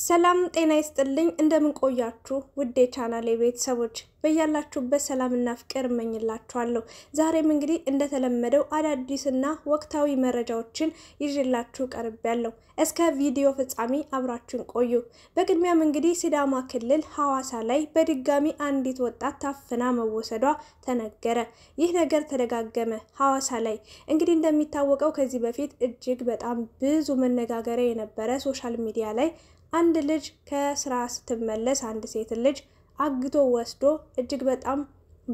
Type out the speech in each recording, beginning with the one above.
ሰላም ጤና ይስጥልኝ። እንደምን ቆያችሁ ቻናል የቻናሌ ቤተሰቦች፣ በያላችሁበት ሰላምና ፍቅር እመኝላችኋለሁ። ዛሬም እንግዲህ እንደተለመደው አዳዲስና ወቅታዊ መረጃዎችን ይዤላችሁ ቀርቤያለሁ። እስከ ቪዲዮ ፍጻሜ አብራችሁን ቆዩ። በቅድሚያም እንግዲህ ሲዳማ ክልል ሐዋሳ ላይ በድጋሚ አንዲት ወጣት ታፍና መወሰዷ ተነገረ። ይህ ነገር ተደጋገመ ሐዋሳ ላይ። እንግዲህ እንደሚታወቀው ከዚህ በፊት እጅግ በጣም ብዙ መነጋገሪያ የነበረ ሶሻል ሚዲያ ላይ አንድ ልጅ ከስራ ስትመለስ አንድ ሴት ልጅ አግቶ ወስዶ እጅግ በጣም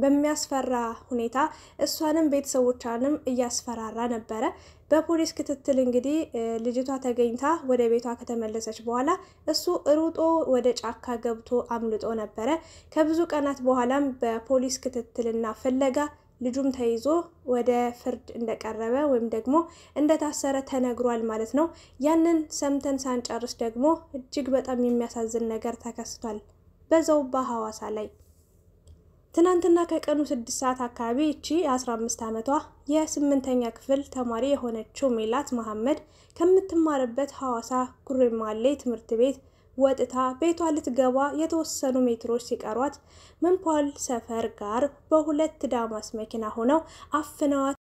በሚያስፈራ ሁኔታ እሷንም ቤተሰቦቿንም እያስፈራራ ነበረ። በፖሊስ ክትትል እንግዲህ ልጅቷ ተገኝታ ወደ ቤቷ ከተመለሰች በኋላ እሱ ሩጦ ወደ ጫካ ገብቶ አምልጦ ነበረ። ከብዙ ቀናት በኋላም በፖሊስ ክትትልና ፍለጋ ልጁም ተይዞ ወደ ፍርድ እንደቀረበ ወይም ደግሞ እንደታሰረ ተነግሯል ማለት ነው። ያንን ሰምተን ሳንጨርስ ደግሞ እጅግ በጣም የሚያሳዝን ነገር ተከስቷል በዛው በሐዋሳ ላይ ትናንትና ከቀኑ ስድስት ሰዓት አካባቢ እቺ የ15 ዓመቷ የስምንተኛ ክፍል ተማሪ የሆነችው ሜላት መሐመድ ከምትማርበት ሐዋሳ ጉሬማሌ ትምህርት ቤት ወጥታ ቤቷ ልትገባ የተወሰኑ ሜትሮች ሲቀሯት ምንፖል ሰፈር ጋር በሁለት ዳማስ መኪና ሆነው አፍነዋት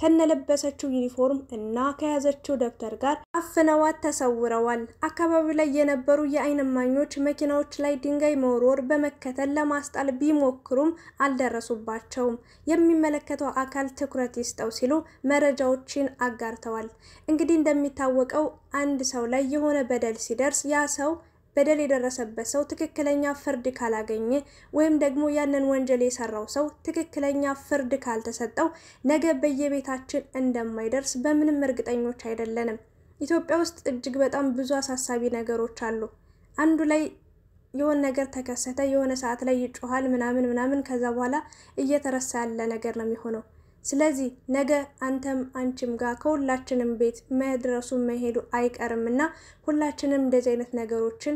ከነለበሰችው ዩኒፎርም እና ከያዘችው ደብተር ጋር አፍነዋት ተሰውረዋል። አካባቢው ላይ የነበሩ የአይን እማኞች መኪናዎች ላይ ድንጋይ መወርወር በመከተል ለማስጣል ቢሞክሩም አልደረሱባቸውም። የሚመለከተው አካል ትኩረት ይስጠው ሲሉ መረጃዎችን አጋርተዋል። እንግዲህ እንደሚታወቀው አንድ ሰው ላይ የሆነ በደል ሲደርስ ያ ሰው በደል የደረሰበት ሰው ትክክለኛ ፍርድ ካላገኘ ወይም ደግሞ ያንን ወንጀል የሰራው ሰው ትክክለኛ ፍርድ ካልተሰጠው ነገ በየቤታችን እንደማይደርስ በምንም እርግጠኞች አይደለንም። ኢትዮጵያ ውስጥ እጅግ በጣም ብዙ አሳሳቢ ነገሮች አሉ። አንዱ ላይ የሆነ ነገር ተከሰተ፣ የሆነ ሰዓት ላይ ይጮሃል ምናምን ምናምን፣ ከዛ በኋላ እየተረሳ ያለ ነገር ነው የሚሆነው። ስለዚህ ነገ አንተም አንቺም ጋር ከሁላችንም ቤት መድረሱ መሄዱ አይቀርም እና ሁላችንም እንደዚህ አይነት ነገሮችን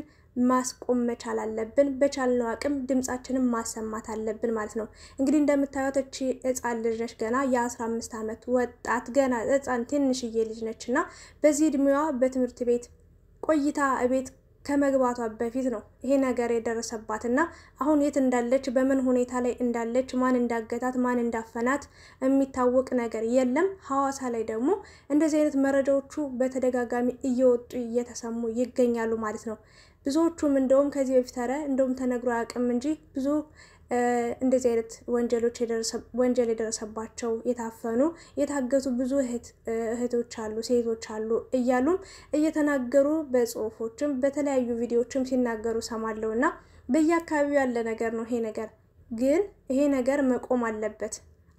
ማስቆም መቻል አለብን። በቻልነው አቅም ድምጻችንን ማሰማት አለብን ማለት ነው። እንግዲህ እንደምታዩት እቺ ህፃን ልጅ ነች፣ ገና የ15 ዓመት ወጣት ገና ህፃን ትንሽዬ ልጅ ነች እና በዚህ እድሜዋ በትምህርት ቤት ቆይታ ቤት ከመግባቷ በፊት ነው ይሄ ነገር የደረሰባት እና አሁን የት እንዳለች በምን ሁኔታ ላይ እንዳለች ማን እንዳገታት ማን እንዳፈናት የሚታወቅ ነገር የለም። ሐዋሳ ላይ ደግሞ እንደዚህ አይነት መረጃዎቹ በተደጋጋሚ እየወጡ እየተሰሙ ይገኛሉ ማለት ነው። ብዙዎቹም እንደውም ከዚህ በፊት ረ እንደውም ተነግሮ አያውቅም እንጂ ብዙ እንደዚህ አይነት ወንጀሎች ወንጀል የደረሰባቸው የታፈኑ የታገቱ ብዙ እህቶች አሉ፣ ሴቶች አሉ እያሉም እየተናገሩ በጽሁፎችም በተለያዩ ቪዲዮዎችም ሲናገሩ ሰማለው እና በየአካባቢው ያለ ነገር ነው ይሄ ነገር። ግን ይሄ ነገር መቆም አለበት።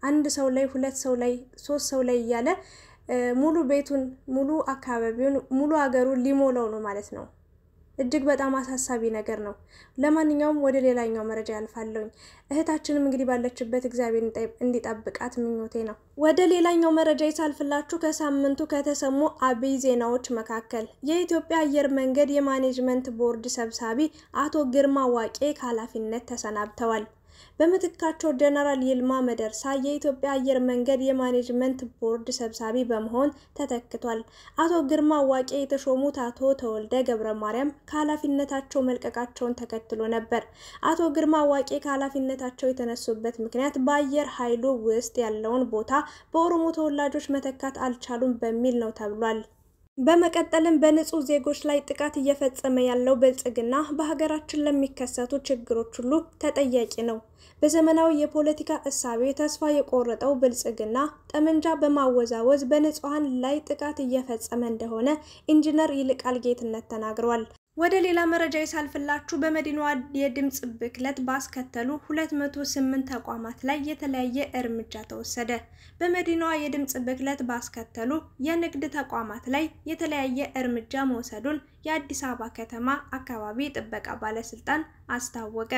አንድ ሰው ላይ ሁለት ሰው ላይ ሶስት ሰው ላይ እያለ ሙሉ ቤቱን ሙሉ አካባቢውን ሙሉ አገሩን ሊሞላው ነው ማለት ነው። እጅግ በጣም አሳሳቢ ነገር ነው። ለማንኛውም ወደ ሌላኛው መረጃ ያልፋለሁኝ። እህታችንም እንግዲህ ባለችበት እግዚአብሔር እንዲጠብቃት ምኞቴ ነው። ወደ ሌላኛው መረጃ ይሳልፍላችሁ። ከሳምንቱ ከተሰሙ አብይ ዜናዎች መካከል የኢትዮጵያ አየር መንገድ የማኔጅመንት ቦርድ ሰብሳቢ አቶ ግርማ ዋቄ ከኃላፊነት ተሰናብተዋል። በምትካቸው ጀነራል ይልማ መደርሳ የኢትዮጵያ አየር መንገድ የማኔጅመንት ቦርድ ሰብሳቢ በመሆን ተተክቷል። አቶ ግርማ ዋቄ የተሾሙት አቶ ተወልደ ገብረ ማርያም ከኃላፊነታቸው መልቀቃቸውን ተከትሎ ነበር። አቶ ግርማ ዋቄ ከኃላፊነታቸው የተነሱበት ምክንያት በአየር ኃይሉ ውስጥ ያለውን ቦታ በኦሮሞ ተወላጆች መተካት አልቻሉም በሚል ነው ተብሏል። በመቀጠልም በንጹህ ዜጎች ላይ ጥቃት እየፈጸመ ያለው ብልጽግና በሀገራችን ለሚከሰቱ ችግሮች ሁሉ ተጠያቂ ነው። በዘመናዊ የፖለቲካ እሳቤ ተስፋ የቆረጠው ብልጽግና ጠመንጃ በማወዛወዝ በንጹሐን ላይ ጥቃት እየፈጸመ እንደሆነ ኢንጂነር ይልቃል ጌትነት ተናግሯል። ወደ ሌላ መረጃ ይሳልፍላችሁ። በመዲናዋ የድምፅ ብክለት ባስከተሉ 208 ተቋማት ላይ የተለያየ እርምጃ ተወሰደ። በመዲናዋ የድምፅ ብክለት ባስከተሉ የንግድ ተቋማት ላይ የተለያየ እርምጃ መውሰዱን የአዲስ አበባ ከተማ አካባቢ ጥበቃ ባለስልጣን አስታወቀ።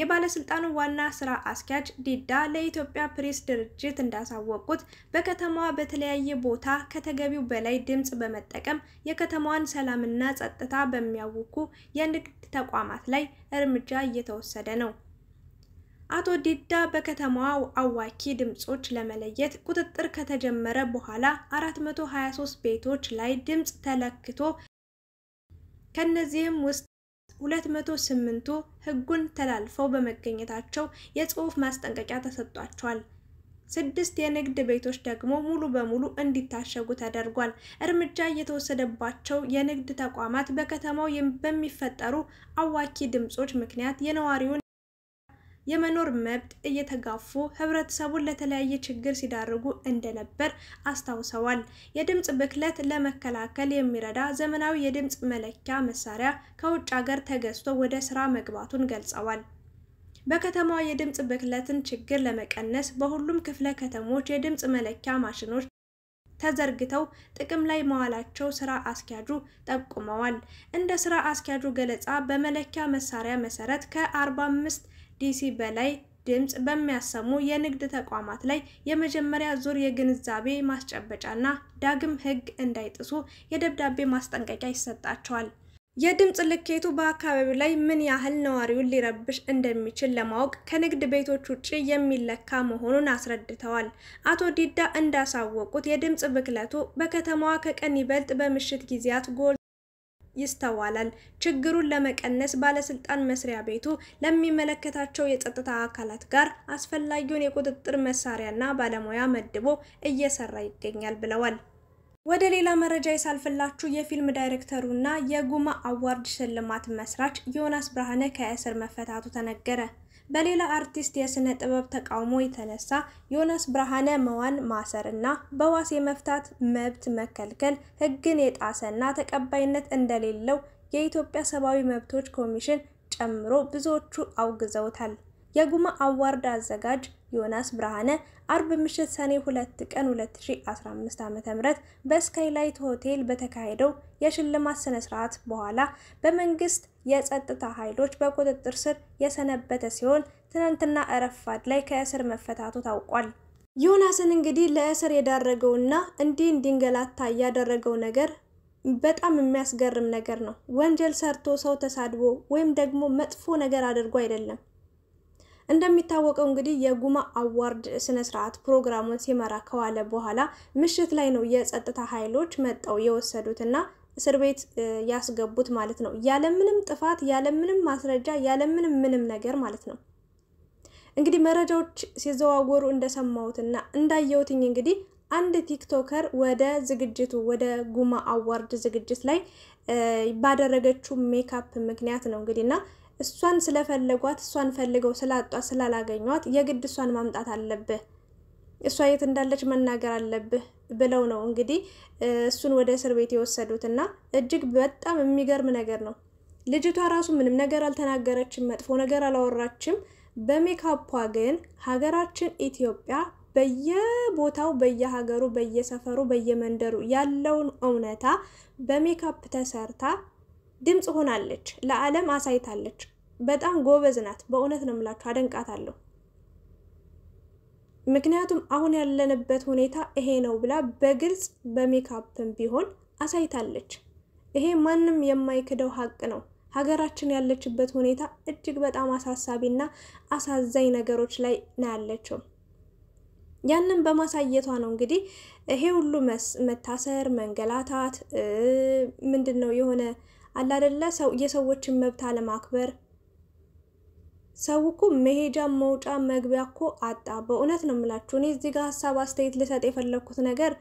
የባለስልጣኑ ዋና ስራ አስኪያጅ ዲዳ ለኢትዮጵያ ፕሬስ ድርጅት እንዳሳወቁት በከተማዋ በተለያየ ቦታ ከተገቢው በላይ ድምፅ በመጠቀም የከተማዋን ሰላምና ጸጥታ በሚያውኩ የንግድ ተቋማት ላይ እርምጃ እየተወሰደ ነው። አቶ ዲዳ በከተማዋ አዋኪ ድምፆች ለመለየት ቁጥጥር ከተጀመረ በኋላ 423 ቤቶች ላይ ድምፅ ተለክቶ ከነዚህም ውስጥ 208ቱ ህጉን ተላልፈው በመገኘታቸው የጽሑፍ ማስጠንቀቂያ ተሰጥቷቸዋል። ስድስት የንግድ ቤቶች ደግሞ ሙሉ በሙሉ እንዲታሸጉ ተደርጓል። እርምጃ የተወሰደባቸው የንግድ ተቋማት በከተማው በሚፈጠሩ አዋኪ ድምጾች ምክንያት የነዋሪውን የመኖር መብት እየተጋፉ ህብረተሰቡን ለተለያየ ችግር ሲዳርጉ እንደነበር አስታውሰዋል። የድምፅ ብክለት ለመከላከል የሚረዳ ዘመናዊ የድምፅ መለኪያ መሳሪያ ከውጭ ሀገር ተገዝቶ ወደ ስራ መግባቱን ገልጸዋል። በከተማዋ የድምፅ ብክለትን ችግር ለመቀነስ በሁሉም ክፍለ ከተሞች የድምፅ መለኪያ ማሽኖች ተዘርግተው ጥቅም ላይ መዋላቸው ስራ አስኪያጁ ጠቁመዋል። እንደ ስራ አስኪያጁ ገለጻ በመለኪያ መሳሪያ መሰረት ከ45 ዲሲ በላይ ድምፅ በሚያሰሙ የንግድ ተቋማት ላይ የመጀመሪያ ዙር የግንዛቤ ማስጨበጫና ዳግም ሕግ እንዳይጥሱ የደብዳቤ ማስጠንቀቂያ ይሰጣቸዋል። የድምፅ ልኬቱ በአካባቢው ላይ ምን ያህል ነዋሪውን ሊረብሽ እንደሚችል ለማወቅ ከንግድ ቤቶች ውጭ የሚለካ መሆኑን አስረድተዋል። አቶ ዲዳ እንዳሳወቁት የድምፅ ብክለቱ በከተማዋ ከቀን ይበልጥ በምሽት ጊዜያት ጎል ይስተዋላል። ችግሩን ለመቀነስ ባለስልጣን መስሪያ ቤቱ ለሚመለከታቸው የጸጥታ አካላት ጋር አስፈላጊውን የቁጥጥር መሳሪያና ባለሙያ መድቦ እየሰራ ይገኛል ብለዋል። ወደ ሌላ መረጃ የሳልፍላችሁ የፊልም ዳይሬክተሩና የጉማ አዋርድ ሽልማት መስራች ዮናስ ብርሃነ ከእስር መፈታቱ ተነገረ። በሌላ አርቲስት የስነ ጥበብ ተቃውሞ የተነሳ ዮናስ ብርሃነ መዋን ማሰር እና በዋስ የመፍታት መብት መከልከል ሕግን የጣሰና ተቀባይነት እንደሌለው የኢትዮጵያ ሰብአዊ መብቶች ኮሚሽን ጨምሮ ብዙዎቹ አውግዘውታል። የጉማ አዋርድ አዘጋጅ ዮናስ ብርሃነ አርብ ምሽት ሰኔ 2 ቀን 2015 ዓ.ም በስካይላይት ሆቴል በተካሄደው የሽልማት ስነ ስርዓት በኋላ በመንግስት የጸጥታ ኃይሎች በቁጥጥር ስር የሰነበተ ሲሆን ትናንትና እረፋድ ላይ ከእስር መፈታቱ ታውቋል። ዮናስን እንግዲህ ለእስር የዳረገውና እንዲህ እንዲንገላታ ያደረገው ነገር በጣም የሚያስገርም ነገር ነው። ወንጀል ሰርቶ ሰው ተሳድቦ ወይም ደግሞ መጥፎ ነገር አድርጎ አይደለም። እንደሚታወቀው እንግዲህ የጉማ አዋርድ ስነ ስርዓት ፕሮግራሙን ሲመራ ከዋለ በኋላ ምሽት ላይ ነው የጸጥታ ኃይሎች መጠው የወሰዱትና እስር ቤት ያስገቡት ማለት ነው። ያለምንም ጥፋት፣ ያለምንም ማስረጃ፣ ያለምንም ምንም ነገር ማለት ነው። እንግዲህ መረጃዎች ሲዘዋወሩ እንደሰማሁትና እንዳየሁትኝ እንግዲህ አንድ ቲክቶከር ወደ ዝግጅቱ ወደ ጉማ አዋርድ ዝግጅት ላይ ባደረገችው ሜካፕ ምክንያት ነው እንግዲህ እና እሷን ስለፈለጓት እሷን ፈልገው ስላጧት ስላላገኟት የግድ እሷን ማምጣት አለብህ እሷ የት እንዳለች መናገር አለብህ ብለው ነው እንግዲህ እሱን ወደ እስር ቤት የወሰዱት እና እጅግ በጣም የሚገርም ነገር ነው። ልጅቷ ራሱ ምንም ነገር አልተናገረችም፣ መጥፎ ነገር አላወራችም። በሜካፖ ግን ሀገራችን ኢትዮጵያ በየቦታው በየሀገሩ፣ በየሰፈሩ፣ በየመንደሩ ያለውን እውነታ በሜካፕ ተሰርታ ድምፅ ሆናለች፣ ለዓለም አሳይታለች። በጣም ጎበዝ ናት። በእውነት ነው የምላችሁ፣ አደንቃታለሁ። ምክንያቱም አሁን ያለንበት ሁኔታ ይሄ ነው ብላ በግልጽ በሜካፕም ቢሆን አሳይታለች። ይሄ ማንም የማይክደው ሀቅ ነው። ሀገራችን ያለችበት ሁኔታ እጅግ በጣም አሳሳቢና አሳዛኝ ነገሮች ላይ ነው ያለችው። ያንን በማሳየቷ ነው እንግዲህ ይሄ ሁሉ መታሰር፣ መንገላታት ምንድን ነው የሆነ አላደለ የሰዎችን መብት አለማክበር ሰው እኮ መሄጃ መውጫ መግቢያ እኮ አጣ። በእውነት ነው የምላችሁ። እኔ እዚህ ጋር ሀሳብ አስተያየት ልሰጥ የፈለግኩት ነገር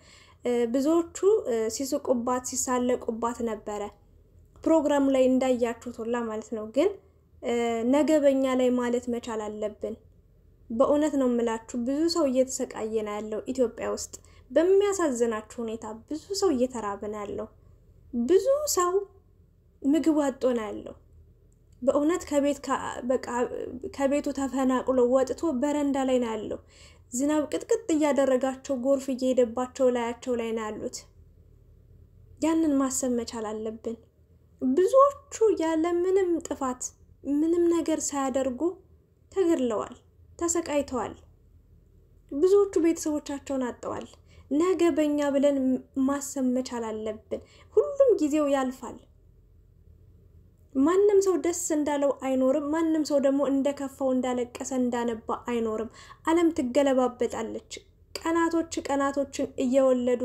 ብዙዎቹ ሲስቁባት ሲሳለቁባት ነበረ ፕሮግራም ላይ እንዳያችሁት ሁላ ማለት ነው። ግን ነገ በኛ ላይ ማለት መቻል አለብን። በእውነት ነው የምላችሁ ብዙ ሰው እየተሰቃየ ነው ያለው ኢትዮጵያ ውስጥ በሚያሳዝናችሁ ሁኔታ ብዙ ሰው እየተራብ ነው ያለው። ብዙ ሰው ምግብ አጦ ነው ያለው። በእውነት ከቤቱ ተፈናቅሎ ወጥቶ በረንዳ ላይ ነው ያለው። ዝናብ ቅጥቅጥ እያደረጋቸው ጎርፍ እየሄደባቸው ላያቸው ላይ ነው ያሉት። ያንን ማሰብ መቻል አለብን። ብዙዎቹ ያለ ምንም ጥፋት ምንም ነገር ሳያደርጉ ተገድለዋል፣ ተሰቃይተዋል። ብዙዎቹ ቤተሰቦቻቸውን አጥተዋል። ነገ በእኛ ብለን ማሰብ መቻል አለብን። ሁሉም ጊዜው ያልፋል። ማንም ሰው ደስ እንዳለው አይኖርም። ማንም ሰው ደግሞ እንደከፋው እንዳለቀሰ እንዳነባ አይኖርም። ዓለም ትገለባበጣለች። ቀናቶች ቀናቶችን እየወለዱ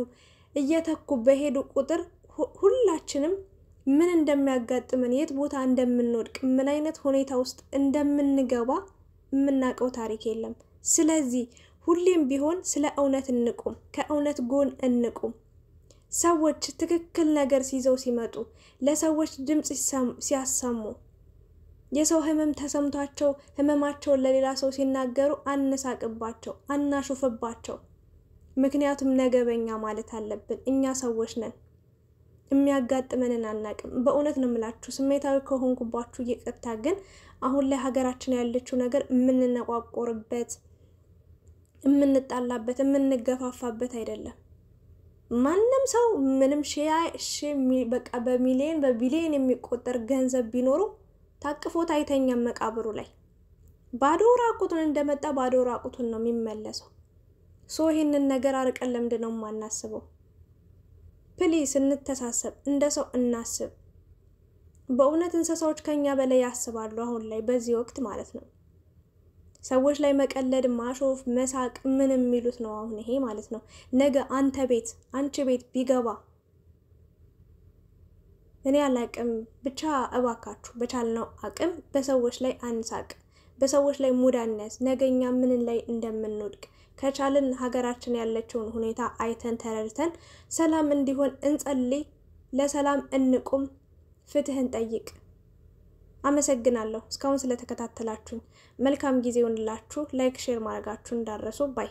እየተኩ በሄዱ ቁጥር ሁላችንም ምን እንደሚያጋጥመን፣ የት ቦታ እንደምንወድቅ፣ ምን አይነት ሁኔታ ውስጥ እንደምንገባ የምናውቀው ታሪክ የለም። ስለዚህ ሁሌም ቢሆን ስለ እውነት እንቁም፣ ከእውነት ጎን እንቁም። ሰዎች ትክክል ነገር ሲይዘው ሲመጡ ለሰዎች ድምፅ ሲያሰሙ የሰው ህመም ተሰምቷቸው ህመማቸውን ለሌላ ሰው ሲናገሩ አነሳቅባቸው፣ አናሹፍባቸው። ምክንያቱም ነገ በኛ ማለት አለብን። እኛ ሰዎች ነን፣ የሚያጋጥመንን አናቅም። በእውነት ነው የምላችሁ። ስሜታዊ ከሆንኩባችሁ ይቅርታ። ግን አሁን ላይ ሀገራችን ያለችው ነገር የምንነቋቆርበት፣ የምንጣላበት፣ የምንገፋፋበት አይደለም። ማንም ሰው ምንም ሺያ በቃ በሚሊየን በቢሊዮን የሚቆጠር ገንዘብ ቢኖሩ ታቅፎት አይተኛም መቃብሩ ላይ። ባዶ ራቁቱን እንደመጣ ባዶ ራቁቱን ነው የሚመለሰው። ሶ ይህንን ነገር አርቀን ለምንድን ነው የማናስበው? ፕሊስ እንተሳሰብ፣ እንደ ሰው እናስብ። በእውነት እንስሳዎች ከኛ በላይ ያስባሉ አሁን ላይ በዚህ ወቅት ማለት ነው። ሰዎች ላይ መቀለድ፣ ማሾፍ፣ መሳቅ ምን የሚሉት ነው አሁን ይሄ ማለት ነው። ነገ አንተ ቤት አንቺ ቤት ቢገባ እኔ አላቅም። ብቻ እባካችሁ በቻልነው አቅም በሰዎች ላይ አንሳቅ፣ በሰዎች ላይ ሙድ ነገኛ ምንን ላይ እንደምንወድቅ ከቻልን ሀገራችን ያለችውን ሁኔታ አይተን ተረድተን ሰላም እንዲሆን እንጸልይ፣ ለሰላም እንቁም፣ ፍትህን ጠይቅ። አመሰግናለሁ እስካሁን ስለተከታተላችሁኝ። መልካም ጊዜ ይሁንላችሁ። ላይክ፣ ሼር ማድረጋችሁ እንዳረሱ ባይ